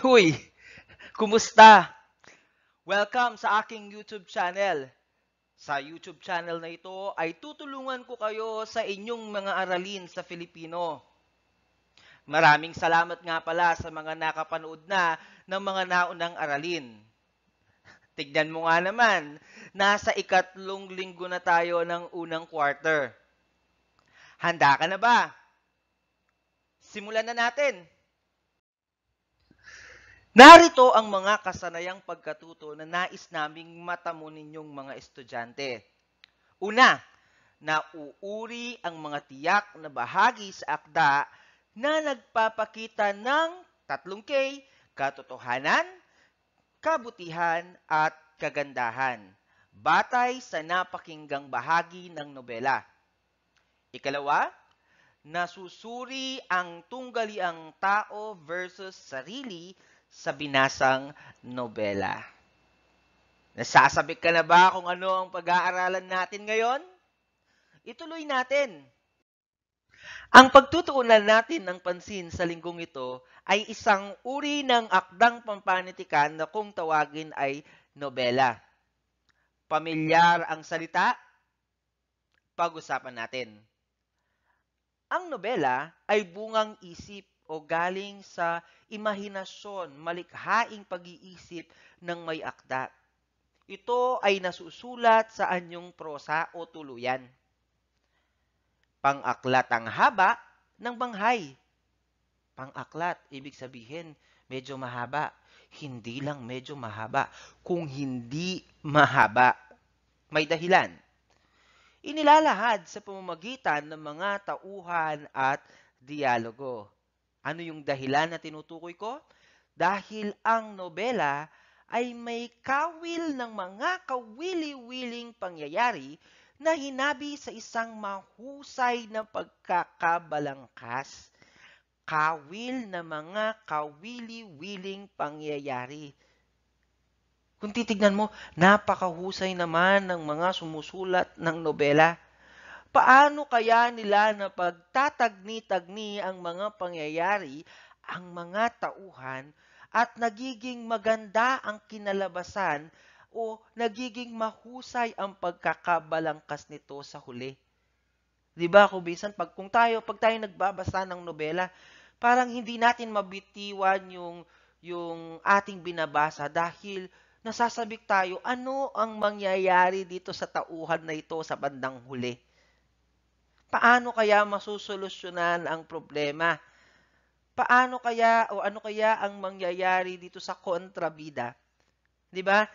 Hoy, kumusta? Welcome sa aking YouTube channel. Sa YouTube channel na ito ay tutulungan ko kayo sa inyong mga aralin sa Filipino. Maraming salamat nga pala sa mga nakapanood na ng mga naunang aralin. Tignan mo nga naman, nasa ikatlong linggo na tayo ng unang quarter. Handa ka na ba? Simulan na natin! Narito ang mga kasanayang pagkatuto na nais naming matamo ninyong mga estudyante. Una, nauuri ang mga tiyak na bahagi sa akda na nagpapakita ng tatlong K, katotohanan, kabutihan at kagandahan, batay sa napakinggang bahagi ng nobela. Ikalawa, nasusuri ang tunggali ang tao versus sarili sa binasang nobela. Nasasabik ka na ba kung ano ang pag-aaralan natin ngayon? Ituloy natin. Ang pagtutuunan natin ng pansin sa linggong ito ay isang uri ng akdang pampanitikan na kung tawagin ay nobela. Pamilyar ang salita? Pag-usapan natin. Ang nobela ay bungang isip o galing sa imahinasyon, malikhaing pag-iisip ng may akda. Ito ay nasusulat sa anyong prosa o tuluyan. Pangaklat ang haba ng banghay. Pangaklat, ibig sabihin, medyo mahaba. Hindi lang medyo mahaba, kung hindi mahaba. May dahilan. Inilalahad sa pamamagitan ng mga tauhan at dialogo. Ano yung dahilan na tinutukoy ko? Dahil ang nobela ay may kawil ng mga kawili-wiling pangyayari na hinabi sa isang mahusay na pagkakabalangkas. Kawil na mga kawili-wiling pangyayari. Kung titignan mo, napakahusay naman ng mga sumusulat ng nobela paano kaya nila na pagtatagni-tagni ang mga pangyayari, ang mga tauhan, at nagiging maganda ang kinalabasan o nagiging mahusay ang pagkakabalangkas nito sa huli. 'Di ba? Kung pag kung tayo pag tayo nagbabasa ng nobela, parang hindi natin mabitiwan yung yung ating binabasa dahil nasasabik tayo ano ang mangyayari dito sa tauhan na ito sa bandang huli. Paano kaya masusolusyonan ang problema? Paano kaya o ano kaya ang mangyayari dito sa kontrabida? 'Di ba?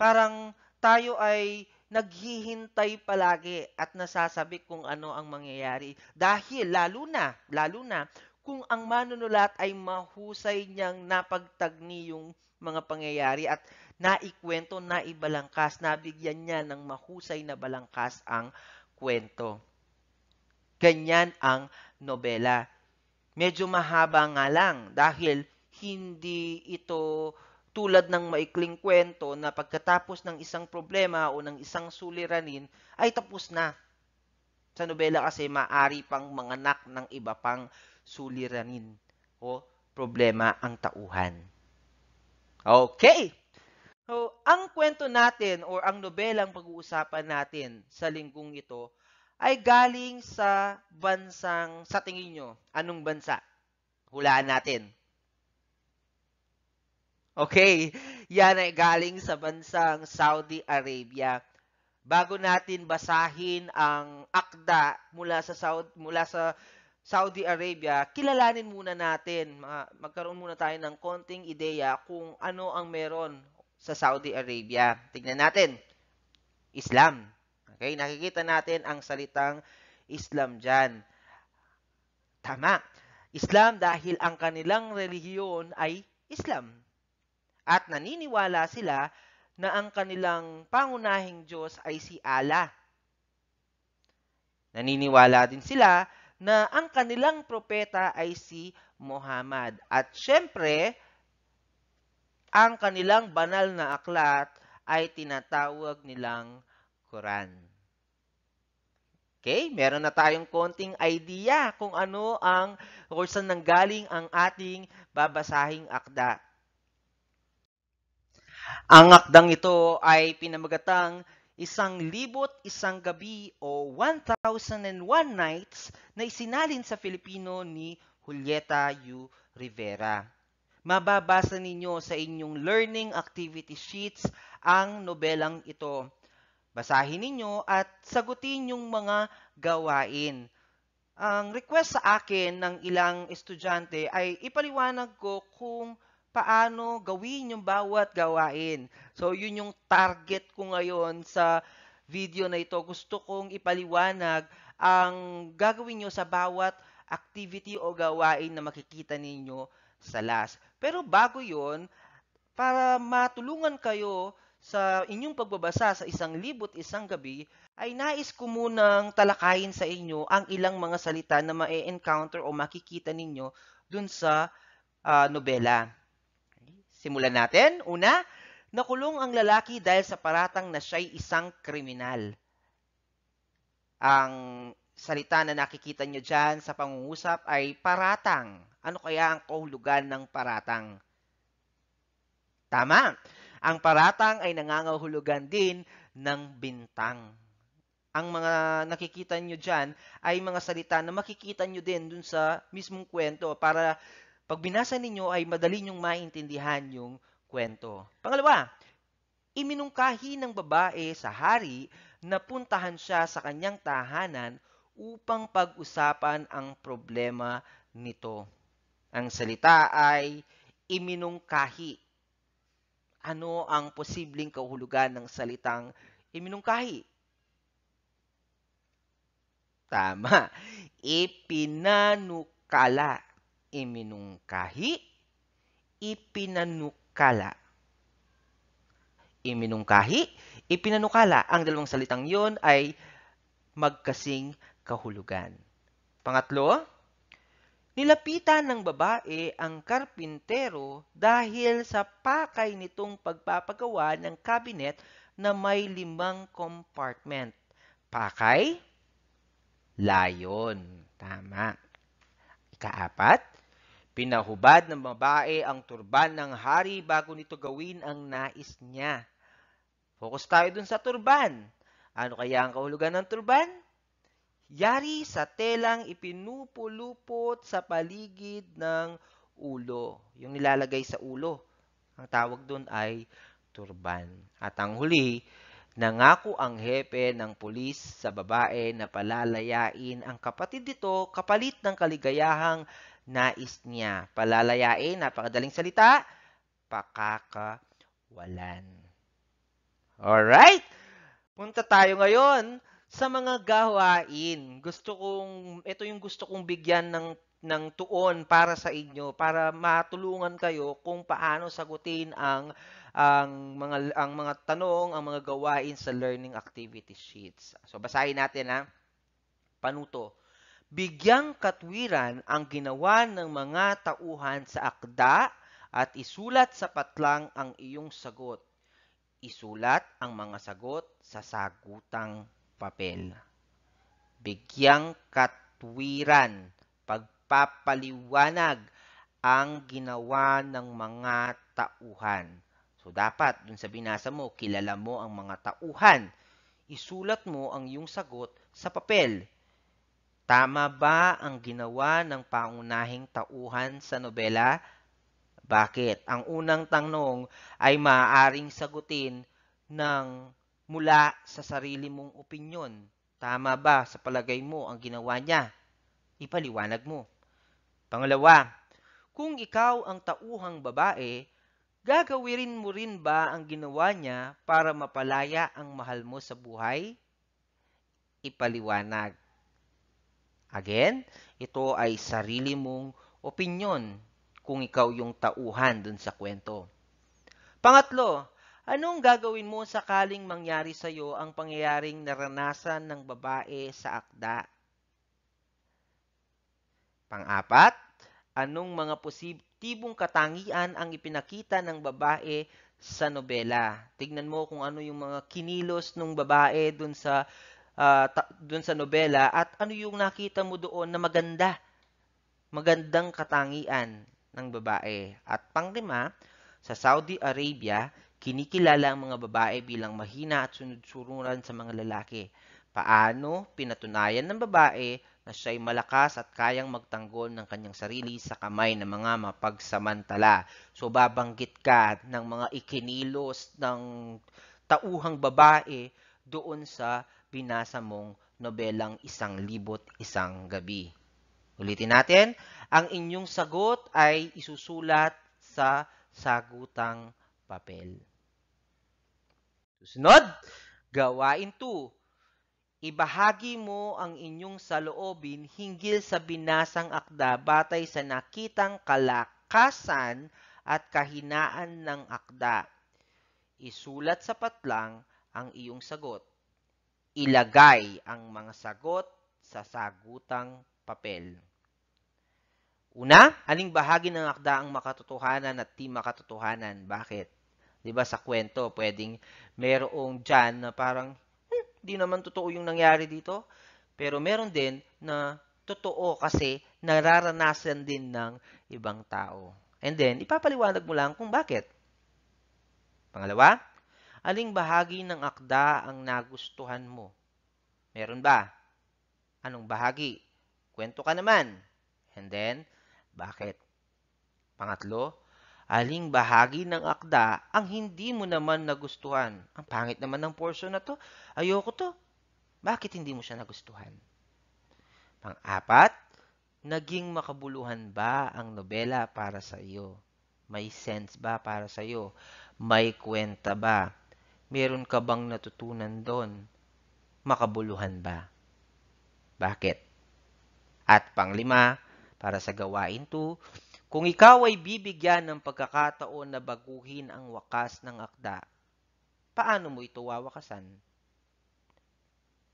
Parang tayo ay naghihintay palagi at nasasabik kung ano ang mangyayari. Dahil lalo na, lalo na, kung ang manunulat ay mahusay niyang napagtagni yung mga pangyayari at naikwento, ibalangkas nabigyan niya ng mahusay na balangkas ang kwento. Ganyan ang nobela. Medyo mahaba nga lang dahil hindi ito tulad ng maikling kwento na pagkatapos ng isang problema o ng isang suliranin ay tapos na. Sa nobela kasi maari pang manganak ng iba pang suliranin o problema ang tauhan. Okay! So, ang kwento natin or ang nobelang pag-uusapan natin sa linggong ito ay galing sa bansang sa tingin nyo. Anong bansa? Hulaan natin. Okay, yan ay galing sa bansang Saudi Arabia. Bago natin basahin ang akda mula sa Saudi, mula sa Saudi Arabia, kilalanin muna natin, magkaroon muna tayo ng konting ideya kung ano ang meron sa Saudi Arabia. Tignan natin. Islam. Okay, nakikita natin ang salitang Islam dyan. Tama. Islam dahil ang kanilang relihiyon ay Islam. At naniniwala sila na ang kanilang pangunahing Diyos ay si Allah. Naniniwala din sila na ang kanilang propeta ay si Muhammad. At syempre, ang kanilang banal na aklat ay tinatawag nilang Quran. Okay? Meron na tayong konting idea kung ano ang kung saan nanggaling ang ating babasahing akda. Ang akdang ito ay pinamagatang isang libot isang gabi o 1,001 nights na isinalin sa Filipino ni Julieta U. Rivera. Mababasa ninyo sa inyong learning activity sheets ang nobelang ito Basahin ninyo at sagutin yung mga gawain. Ang request sa akin ng ilang estudyante ay ipaliwanag ko kung paano gawin yung bawat gawain. So, yun yung target ko ngayon sa video na ito. Gusto kong ipaliwanag ang gagawin nyo sa bawat activity o gawain na makikita ninyo sa last. Pero bago yon para matulungan kayo sa inyong pagbabasa sa isang libot isang gabi, ay nais ko munang talakayin sa inyo ang ilang mga salita na ma-encounter o makikita ninyo dun sa uh, nobela. Simulan natin. Una, nakulong ang lalaki dahil sa paratang na siya'y isang kriminal. Ang salita na nakikita nyo dyan sa pangungusap ay paratang. Ano kaya ang kahulugan ng paratang? Tama. Ang paratang ay nangangahulugan din ng bintang. Ang mga nakikita nyo dyan ay mga salita na makikita nyo din dun sa mismong kwento para pag binasa ninyo ay madali nyong maintindihan yung kwento. Pangalawa, iminungkahi ng babae sa hari na puntahan siya sa kanyang tahanan upang pag-usapan ang problema nito. Ang salita ay iminungkahi ano ang posibleng kahulugan ng salitang iminungkahi. Tama. Ipinanukala. Iminungkahi. Ipinanukala. Iminungkahi. Ipinanukala. Ang dalawang salitang yon ay magkasing kahulugan. Pangatlo, Nilapitan ng babae ang karpintero dahil sa pakay nitong pagpapagawa ng kabinet na may limang compartment. Pakay, layon. Tama. Ikaapat, pinahubad ng babae ang turban ng hari bago nito gawin ang nais niya. Focus tayo dun sa turban. Ano kaya ang kahulugan ng turban? Yari sa telang ipinupulupot sa paligid ng ulo. Yung nilalagay sa ulo. Ang tawag doon ay turban. At ang huli, nangako ang hepe ng pulis sa babae na palalayain ang kapatid nito kapalit ng kaligayahang nais niya. Palalayain, napakadaling salita, pakakawalan. Alright? Punta tayo ngayon sa mga gawain. Gusto kong ito yung gusto kong bigyan ng ng tuon para sa inyo para matulungan kayo kung paano sagutin ang ang mga ang mga tanong, ang mga gawain sa learning activity sheets. So basahin natin ha. Panuto. Bigyang katwiran ang ginawa ng mga tauhan sa akda at isulat sa patlang ang iyong sagot. Isulat ang mga sagot sa sagutang papel. Bigyang katwiran, pagpapaliwanag ang ginawa ng mga tauhan. So dapat, dun sa binasa mo, kilala mo ang mga tauhan. Isulat mo ang iyong sagot sa papel. Tama ba ang ginawa ng pangunahing tauhan sa nobela? Bakit? Ang unang tanong ay maaaring sagutin ng mula sa sarili mong opinyon. Tama ba sa palagay mo ang ginawa niya? Ipaliwanag mo. Pangalawa, kung ikaw ang tauhang babae, gagawin mo rin ba ang ginawa niya para mapalaya ang mahal mo sa buhay? Ipaliwanag. Again, ito ay sarili mong opinyon kung ikaw yung tauhan dun sa kwento. Pangatlo, Anong gagawin mo sakaling mangyari sa iyo ang pangyayaring naranasan ng babae sa akda? Pang-apat, anong mga positibong katangian ang ipinakita ng babae sa nobela? Tignan mo kung ano yung mga kinilos ng babae dun sa uh, dun sa nobela at ano yung nakita mo doon na maganda. Magandang katangian ng babae. At panglima, sa Saudi Arabia, Kinikilala ang mga babae bilang mahina at sunod-sururan sa mga lalaki. Paano pinatunayan ng babae na siya ay malakas at kayang magtanggol ng kanyang sarili sa kamay ng mga mapagsamantala. So babanggit ka ng mga ikinilos ng tauhang babae doon sa binasa mong nobelang Isang Libot Isang Gabi. Ulitin natin, ang inyong sagot ay isusulat sa sagutang papel. Susunod, gawain 2. Ibahagi mo ang inyong saloobin hinggil sa binasang akda batay sa nakitang kalakasan at kahinaan ng akda. Isulat sa patlang ang iyong sagot. Ilagay ang mga sagot sa sagutang papel. Una, aling bahagi ng akda ang makatotohanan at di makatotohanan? Bakit? 'Di ba sa kwento, pwedeng merong diyan na parang hindi hmm, naman totoo yung nangyari dito, pero meron din na totoo kasi nararanasan din ng ibang tao. And then, ipapaliwanag mo lang kung bakit. Pangalawa, aling bahagi ng akda ang nagustuhan mo? Meron ba? Anong bahagi? Kwento ka naman. And then, bakit? Pangatlo, Aling bahagi ng akda ang hindi mo naman nagustuhan? Ang pangit naman ng portion na to. Ayoko to. Bakit hindi mo siya nagustuhan? Pang-apat, naging makabuluhan ba ang nobela para sa iyo? May sense ba para sa iyo? May kwenta ba? Meron ka bang natutunan doon? Makabuluhan ba? Bakit? At panglima, para sa gawain 2, kung ikaw ay bibigyan ng pagkakataon na baguhin ang wakas ng akda, paano mo ito wawakasan?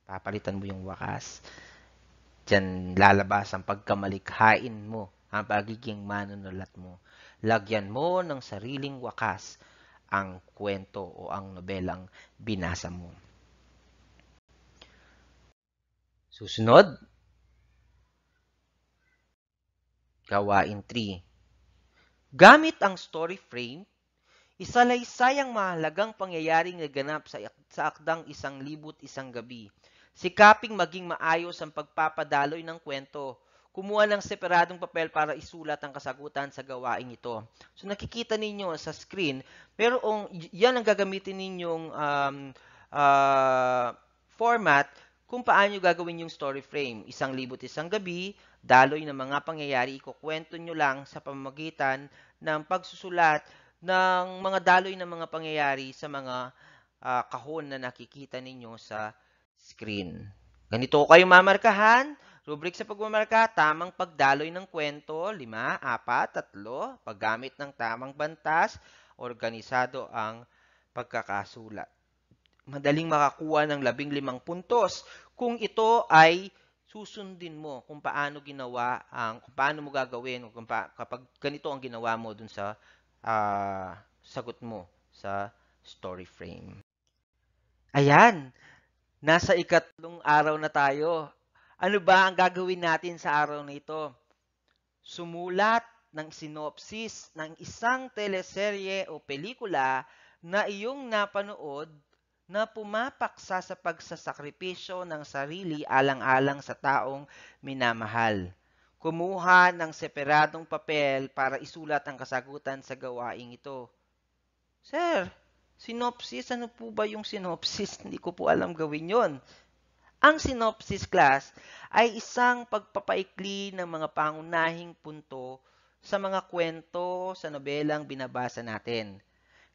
Papalitan mo yung wakas. Diyan lalabas ang pagkamalikhain mo, ang pagiging manunulat mo. Lagyan mo ng sariling wakas ang kwento o ang nobelang binasa mo. Susunod, Gawain 3. Gamit ang story frame, isalaysay ang mahalagang pangyayaring naganap sa, sa akdang isang libot isang gabi. Sikaping maging maayos ang pagpapadaloy ng kwento. Kumuha ng separadong papel para isulat ang kasagutan sa gawain ito. So nakikita ninyo sa screen, pero ang, yan ang gagamitin ninyong um, uh, format kung paano gagawin yung story frame. Isang libot isang gabi, Daloy ng mga pangyayari, ikukwento nyo lang sa pamagitan ng pagsusulat ng mga daloy ng mga pangyayari sa mga uh, kahon na nakikita ninyo sa screen. Ganito kayo mamarkahan. Rubric sa pagmamarka, tamang pagdaloy ng kwento, 5, 4, 3, paggamit ng tamang bantas, organisado ang pagkakasulat. Madaling makakuha ng 15 puntos kung ito ay susundin mo kung paano ginawa ang kung paano mo gagawin kung pa, kapag ganito ang ginawa mo dun sa uh, sagot mo sa story frame. Ayan, nasa ikatlong araw na tayo. Ano ba ang gagawin natin sa araw na ito? Sumulat ng sinopsis ng isang teleserye o pelikula na iyong napanood na pumapaksa sa pagsasakripisyo ng sarili alang-alang sa taong minamahal. Kumuha ng separadong papel para isulat ang kasagutan sa gawaing ito. Sir, sinopsis, ano po ba yung sinopsis? Hindi ko po alam gawin yon. Ang synopsis class ay isang pagpapaikli ng mga pangunahing punto sa mga kwento sa nobelang binabasa natin.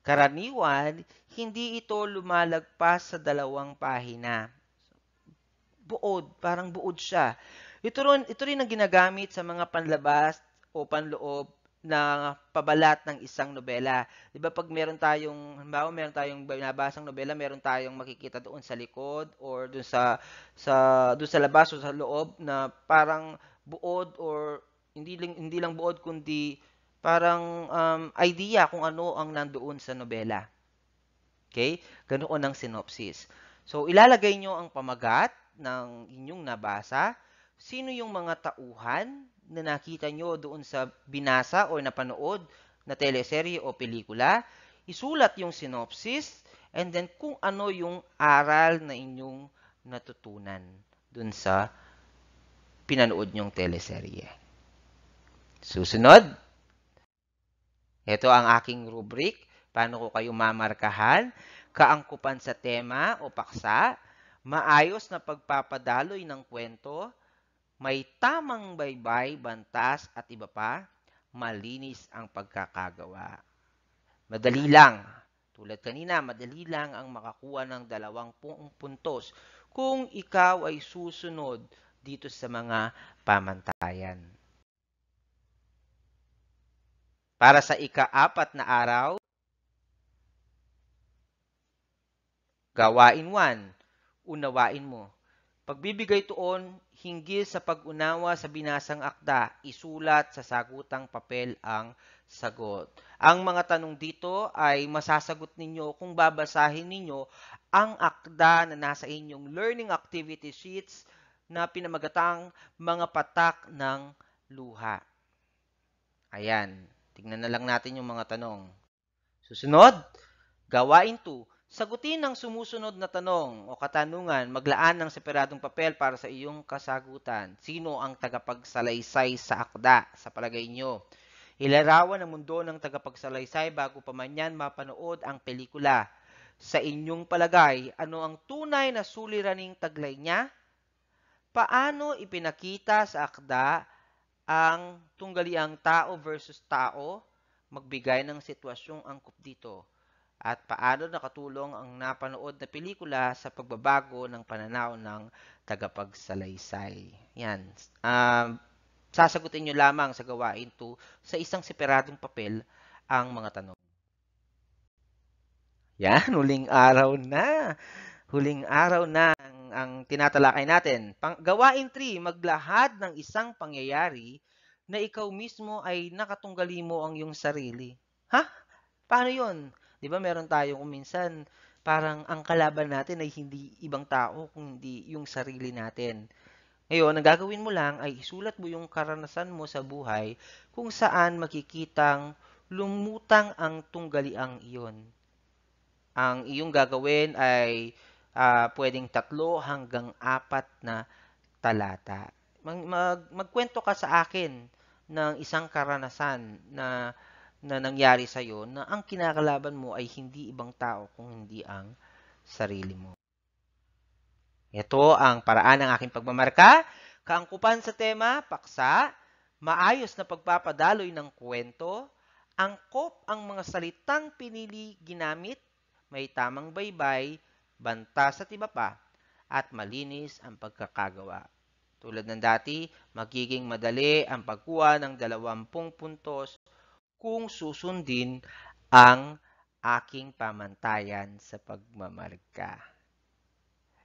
Karaniwan, hindi ito lumalagpas sa dalawang pahina. Buod, parang buod siya. Ito rin, ito rin ang ginagamit sa mga panlabas o panloob na pabalat ng isang nobela. 'Di ba pag meron tayong halimbawa meron tayong binabasang nobela, meron tayong makikita doon sa likod or doon sa sa doon sa labas o sa loob na parang buod or hindi lang hindi lang buod kundi parang um, idea kung ano ang nandoon sa nobela. Okay? Ganoon ang synopsis. So, ilalagay nyo ang pamagat ng inyong nabasa. Sino yung mga tauhan na nakita nyo doon sa binasa o napanood na teleserye o pelikula. Isulat yung synopsis and then kung ano yung aral na inyong natutunan doon sa pinanood nyong teleserye. Susunod, ito ang aking rubric, paano ko kayo mamarkahan, kaangkupan sa tema o paksa, maayos na pagpapadaloy ng kwento, may tamang baybay, bantas at iba pa, malinis ang pagkakagawa. Madali lang. Tulad kanina, madali lang ang makakuha ng dalawang puntos kung ikaw ay susunod dito sa mga pamantayan. Para sa ikaapat na araw, gawain 1, unawain mo. Pagbibigay tuon, hinggil sa pag-unawa sa binasang akda, isulat sa sagutang papel ang sagot. Ang mga tanong dito ay masasagot ninyo kung babasahin ninyo ang akda na nasa inyong learning activity sheets na pinamagatang mga patak ng luha. Ayan. Tingnan na lang natin yung mga tanong. Susunod, gawain 2. Sagutin ang sumusunod na tanong o katanungan, maglaan ng separadong papel para sa iyong kasagutan. Sino ang tagapagsalaysay sa akda sa palagay niyo? Ilarawan ang mundo ng tagapagsalaysay bago pa man yan mapanood ang pelikula. Sa inyong palagay, ano ang tunay na suliraning taglay niya? Paano ipinakita sa akda ang tunggaliang tao versus tao, magbigay ng sitwasyong angkop dito at paano nakatulong ang napanood na pelikula sa pagbabago ng pananaw ng tagapagsalaysay. Yan. Um, sasagutin nyo lamang sa gawain to sa isang separadong papel ang mga tanong. Yan, huling araw na. Huling araw na ang tinatalakay natin. Pang, gawain 3, maglahad ng isang pangyayari na ikaw mismo ay nakatunggali mo ang iyong sarili. Ha? Paano yun? Di ba meron tayong minsan parang ang kalaban natin ay hindi ibang tao kundi yung sarili natin. Ngayon, ang gagawin mo lang ay isulat mo yung karanasan mo sa buhay kung saan makikitang lumutang ang tunggaliang iyon. Ang iyong gagawin ay uh, pwedeng tatlo hanggang apat na talata. Mag, mag, magkwento ka sa akin ng isang karanasan na, na nangyari sa iyo na ang kinakalaban mo ay hindi ibang tao kung hindi ang sarili mo. Ito ang paraan ng aking pagmamarka, kaangkupan sa tema, paksa, maayos na pagpapadaloy ng kwento, angkop ang mga salitang pinili ginamit, may tamang baybay, bantas at iba pa, at malinis ang pagkakagawa. Tulad ng dati, magiging madali ang pagkuha ng 20 puntos kung susundin ang aking pamantayan sa pagmamarka.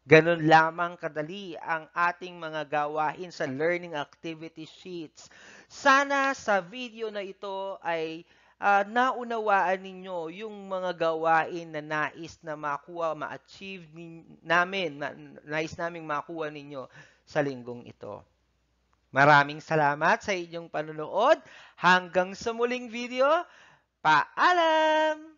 Ganun lamang kadali ang ating mga gawain sa learning activity sheets. Sana sa video na ito ay uh, naunawaan ninyo yung mga gawain na nais na makuha, ma-achieve namin, na, nais naming makuha ninyo sa linggong ito. Maraming salamat sa inyong panonood. Hanggang sa muling video, paalam!